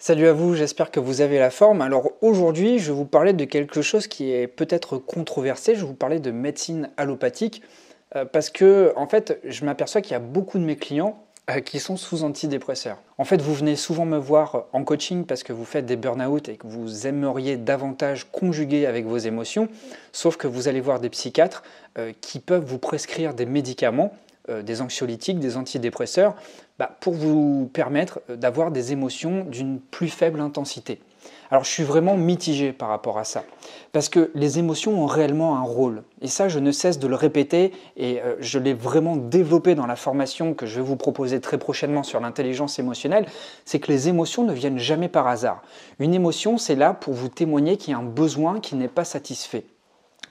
Salut à vous, j'espère que vous avez la forme. Alors aujourd'hui, je vais vous parler de quelque chose qui est peut-être controversé. Je vais vous parler de médecine allopathique euh, parce que, en fait, je m'aperçois qu'il y a beaucoup de mes clients euh, qui sont sous antidépresseurs. En fait, vous venez souvent me voir en coaching parce que vous faites des burn-out et que vous aimeriez davantage conjuguer avec vos émotions, sauf que vous allez voir des psychiatres euh, qui peuvent vous prescrire des médicaments euh, des anxiolytiques, des antidépresseurs, bah, pour vous permettre euh, d'avoir des émotions d'une plus faible intensité. Alors je suis vraiment mitigé par rapport à ça, parce que les émotions ont réellement un rôle. Et ça, je ne cesse de le répéter, et euh, je l'ai vraiment développé dans la formation que je vais vous proposer très prochainement sur l'intelligence émotionnelle, c'est que les émotions ne viennent jamais par hasard. Une émotion, c'est là pour vous témoigner qu'il y a un besoin qui n'est pas satisfait.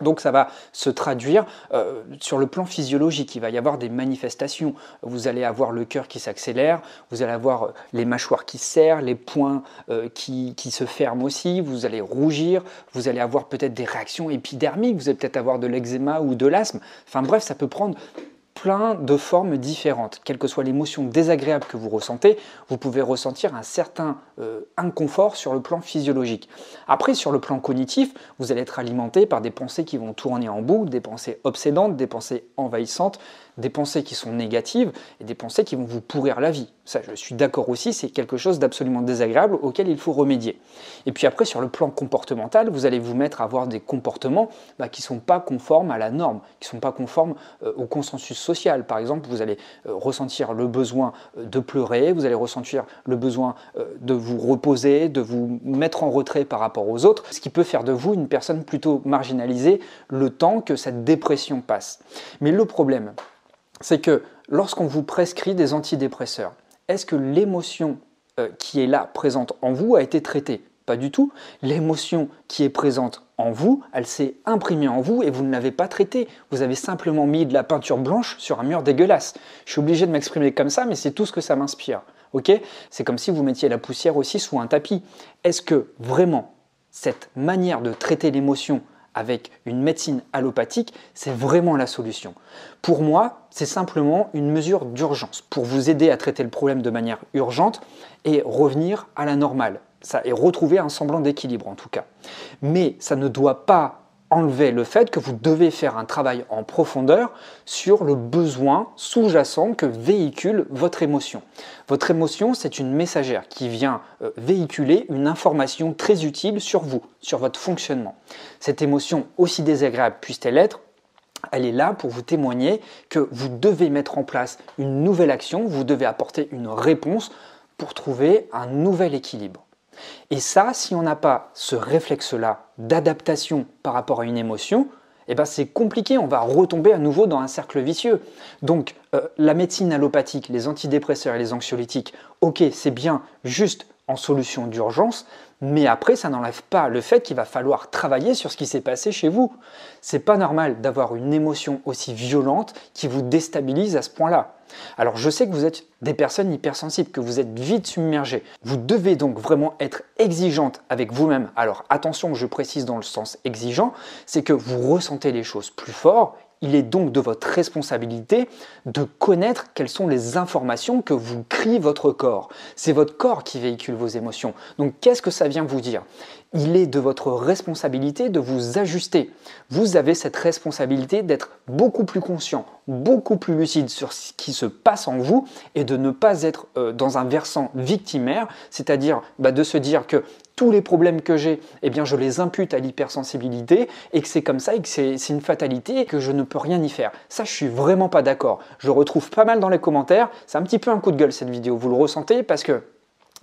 Donc ça va se traduire euh, sur le plan physiologique. Il va y avoir des manifestations. Vous allez avoir le cœur qui s'accélère, vous allez avoir euh, les mâchoires qui serrent, les poings euh, qui, qui, se ferment aussi, vous allez rougir, vous allez avoir peut-être des réactions épidermiques, vous allez peut-être avoir de l'eczéma ou de l'asthme. Enfin bref, ça peut prendre plein de formes différentes. Quelle que soit l'émotion désagréable que vous ressentez, vous pouvez ressentir un certain euh, inconfort sur le plan physiologique. Après, sur le plan cognitif, vous allez être alimenté par des pensées qui vont tourner en boucle, des pensées obsédantes, des pensées envahissantes, des pensées qui sont négatives et des pensées qui vont vous pourrir la vie ça je suis d'accord aussi, c'est quelque chose d'absolument désagréable auquel il faut remédier. Et puis après, sur le plan comportemental, vous allez vous mettre à avoir des comportements bah, qui ne sont pas conformes à la norme, qui ne sont pas conformes euh, au consensus social. Par exemple, vous allez euh, ressentir le besoin euh, de pleurer, vous allez ressentir le besoin de vous reposer, de vous mettre en retrait par rapport aux autres, ce qui peut faire de vous une personne plutôt marginalisée le temps que cette dépression passe. Mais le problème, c'est que lorsqu'on vous prescrit des antidépresseurs, est-ce que l'émotion euh, qui est là, présente en vous, a été traitée Pas du tout. L'émotion qui est présente en vous, elle s'est imprimée en vous et vous ne l'avez pas traitée. Vous avez simplement mis de la peinture blanche sur un mur dégueulasse. Je suis obligé de m'exprimer comme ça, mais c'est tout ce que ça m'inspire. Ok C'est comme si vous mettiez la poussière aussi sous un tapis. Est-ce que vraiment cette manière de traiter l'émotion avec une médecine allopathique, c'est vraiment la solution. Pour moi, c'est simplement une mesure d'urgence pour vous aider à traiter le problème de manière urgente et revenir à la normale. Ça, et retrouver un semblant d'équilibre en tout cas. Mais ça ne doit pas enlever le fait que vous devez faire un travail en profondeur sur le besoin sous-jacent que véhicule votre émotion. Votre émotion, c'est une messagère qui vient euh, véhiculer une information très utile sur vous, sur votre fonctionnement. Cette émotion, aussi désagréable puisse-t-elle être, elle est là pour vous témoigner que vous devez mettre en place une nouvelle action, vous devez apporter une réponse pour trouver un nouvel équilibre. Et ça, si on n'a pas ce réflexe-là d'adaptation par rapport à une émotion, eh ben c'est compliqué, on va retomber à nouveau dans un cercle vicieux. Donc euh, la médecine allopathique, les antidépresseurs et les anxiolytiques, ok, c'est bien juste en solution d'urgence, mais après, ça n'enlève pas le fait qu'il va falloir travailler sur ce qui s'est passé chez vous. C'est pas normal d'avoir une émotion aussi violente qui vous déstabilise à ce point-là. Alors je sais que vous êtes des personnes hypersensibles, que vous êtes vite submergé Vous devez donc vraiment être exigeante avec vous-même. Alors attention, je précise dans le sens exigeant, c'est que vous ressentez les choses plus fort, il est donc de votre responsabilité de connaître quelles sont les informations que vous crie votre corps. C'est votre corps qui véhicule vos émotions. Donc qu'est-ce que ça vient vous dire Il est de votre responsabilité de vous ajuster. Vous avez cette responsabilité d'être beaucoup plus conscient, beaucoup plus lucide sur ce qui se passe en vous et de ne pas être euh, dans un versant victimaire, c'est-à-dire bah, de se dire que tous les problèmes que j'ai, eh bien je les impute à l'hypersensibilité et que c'est comme ça et que c'est une fatalité et que je ne peux rien y faire. Ça, je suis vraiment pas d'accord. Je retrouve pas mal dans les commentaires. C'est un petit peu un coup de gueule cette vidéo. Vous le ressentez parce que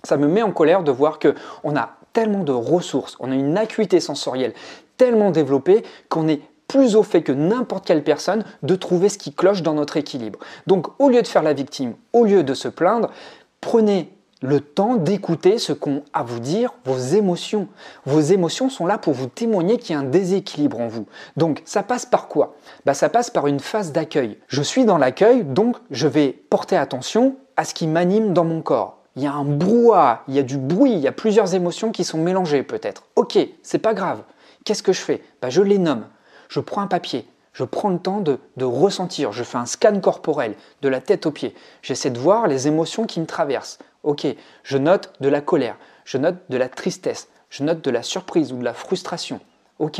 ça me met en colère de voir que on a tellement de ressources, on a une acuité sensorielle tellement développée qu'on est plus au fait que n'importe quelle personne de trouver ce qui cloche dans notre équilibre. Donc au lieu de faire la victime, au lieu de se plaindre, prenez le temps d'écouter ce qu'ont à vous dire vos émotions. Vos émotions sont là pour vous témoigner qu'il y a un déséquilibre en vous. Donc ça passe par quoi bah, Ça passe par une phase d'accueil. Je suis dans l'accueil, donc je vais porter attention à ce qui m'anime dans mon corps. Il y a un brouhaha, il y a du bruit, il y a plusieurs émotions qui sont mélangées peut-être. Ok, c'est pas grave. Qu'est-ce que je fais bah, Je les nomme. Je prends un papier, je prends le temps de, de, ressentir, je fais un scan corporel de la tête aux pieds. J'essaie de voir les émotions qui me traversent. Ok, je note de la colère, je note de la tristesse, je note de la surprise ou de la frustration. Ok.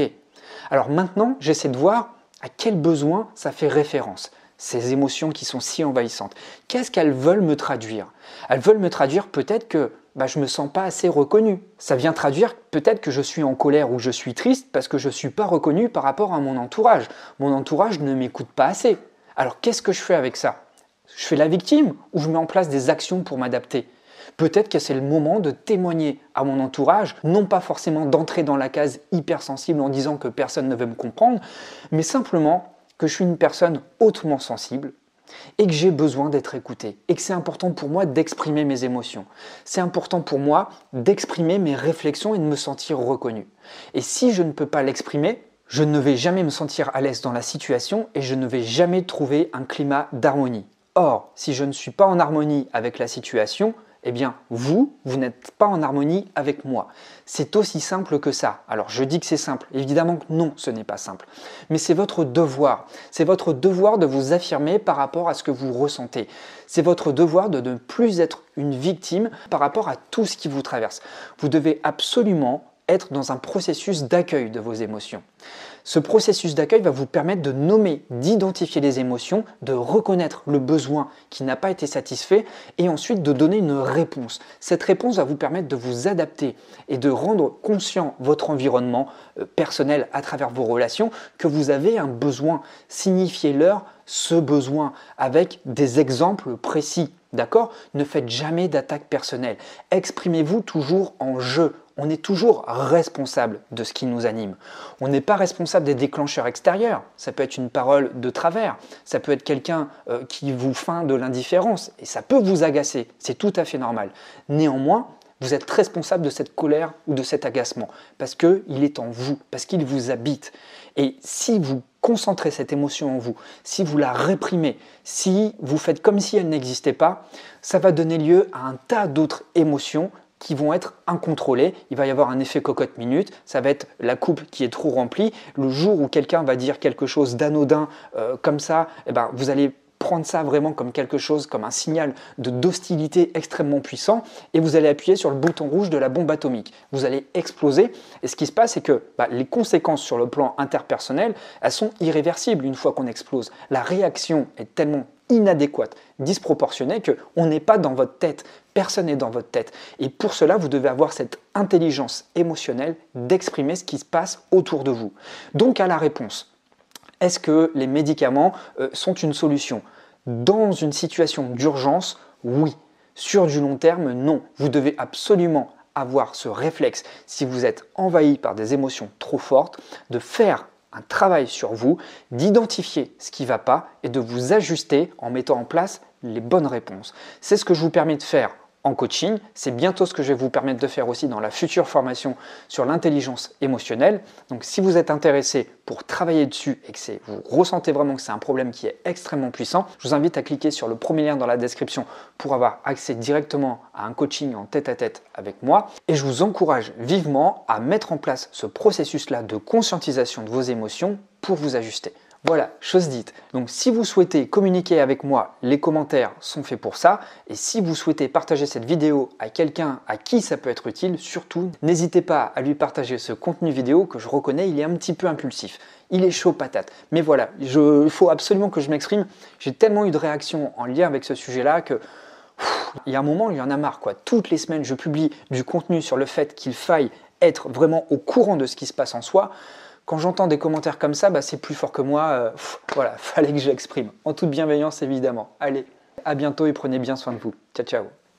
Alors maintenant, j'essaie de voir à quel besoin ça fait référence, ces émotions qui sont si envahissantes. Qu'est-ce qu'elles veulent me traduire Elles veulent me traduire peut-être que bah, je ne me sens pas assez reconnu. Ça vient traduire peut-être que je suis en colère ou je suis triste parce que je ne suis pas reconnu par rapport à mon entourage. Mon entourage ne m'écoute pas assez. Alors qu'est-ce que je fais avec ça Je fais la victime ou je mets en place des actions pour m'adapter peut-être que c'est le moment de témoigner à mon entourage, non pas forcément d'entrer dans la case hypersensible en disant que personne ne veut me comprendre, mais simplement que je suis une personne hautement sensible et que j'ai besoin d'être écouté et que c'est important pour moi d'exprimer mes émotions. C'est important pour moi d'exprimer mes réflexions et de me sentir reconnu. Et si je ne peux pas l'exprimer, je ne vais jamais me sentir à l'aise dans la situation et je ne vais jamais trouver un climat d'harmonie. Or, si je ne suis pas en harmonie avec la situation, eh bien, vous, vous n'êtes pas en harmonie avec moi. C'est aussi simple que ça. Alors, je dis que c'est simple. Évidemment que non, ce n'est pas simple. Mais c'est votre devoir. C'est votre devoir de vous affirmer par rapport à ce que vous ressentez. C'est votre devoir de ne plus être une victime par rapport à tout ce qui vous traverse. Vous devez absolument être dans un processus d'accueil de vos émotions. Ce processus d'accueil va vous permettre de nommer, d'identifier les émotions, de reconnaître le besoin qui n'a pas été satisfait et ensuite de donner une réponse. Cette réponse va vous permettre de vous adapter et de rendre conscient votre environnement euh, personnel à travers vos relations que vous avez un besoin. Signifiez-leur ce besoin avec des exemples précis. D'accord Ne faites jamais d'attaque personnelle. Exprimez-vous toujours en jeu. On est toujours responsable de ce qui nous anime. On n'est pas responsable des déclencheurs extérieurs. Ça peut être une parole de travers, ça peut être quelqu'un euh, qui vous feint de l'indifférence, et ça peut vous agacer, c'est tout à fait normal. Néanmoins, vous êtes responsable de cette colère ou de cet agacement parce qu'il est en vous, parce qu'il vous habite. Et si vous concentrez cette émotion en vous, si vous la réprimez, si vous faites comme si elle n'existait pas, ça va donner lieu à un tas d'autres émotions qui vont être incontrôlées. Il va y avoir un effet cocotte minute. Ça va être la coupe qui est trop remplie. Le jour où quelqu'un va dire quelque chose d'anodin euh, comme ça, eh ben, vous allez prendre ça vraiment comme quelque chose, comme un signal de d'hostilité extrêmement puissant, et vous allez appuyer sur le bouton rouge de la bombe atomique. Vous allez exploser, et ce qui se passe, c'est que bah, les conséquences sur le plan interpersonnel, elles sont irréversibles une fois qu'on explose. La réaction est tellement inadéquate, disproportionnée, qu'on n'est pas dans votre tête, personne n'est dans votre tête. Et pour cela, vous devez avoir cette intelligence émotionnelle d'exprimer ce qui se passe autour de vous. Donc à la réponse, est-ce que les médicaments euh, sont une solution Dans une situation d'urgence, oui. Sur du long terme, non. Vous devez absolument avoir ce réflexe, si vous êtes envahi par des émotions trop fortes, de faire un travail sur vous, d'identifier ce qui ne va pas et de vous ajuster en mettant en place les bonnes réponses. C'est ce que je vous permets de faire coaching. C'est bientôt ce que je vais vous permettre de faire aussi dans la future formation sur l'intelligence émotionnelle. Donc si vous êtes intéressé pour travailler dessus et que vous ressentez vraiment que c'est un problème qui est extrêmement puissant, je vous invite à cliquer sur le premier lien dans la description pour avoir accès directement à un coaching en tête à -tête avec moi. Et je vous encourage vivement à mettre en place ce processus-là de conscientisation de vos émotions pour vous ajuster. Voilà, chose dite. Donc si vous souhaitez communiquer avec moi, les commentaires sont faits pour ça. Et si vous souhaitez partager cette vidéo à quelqu'un à qui ça peut être utile, surtout, n'hésitez pas à lui partager ce contenu vidéo que je reconnais, il est un petit peu impulsif. Il est chaud patate. Mais voilà, il faut absolument que je m'exprime. J'ai tellement eu de réactions en lien avec ce sujet-là que... il y a un moment, il y en a marre quoi. Toutes les semaines, je publie du contenu sur le fait qu'il faille être vraiment au courant de ce qui se passe en soi quand j'entends des commentaires comme ça, bah, c'est plus fort que moi. Euh, voilà, fallait que j'exprime. En toute bienveillance, évidemment. Allez, à bientôt et prenez bien soin de vous. Ciao, ciao.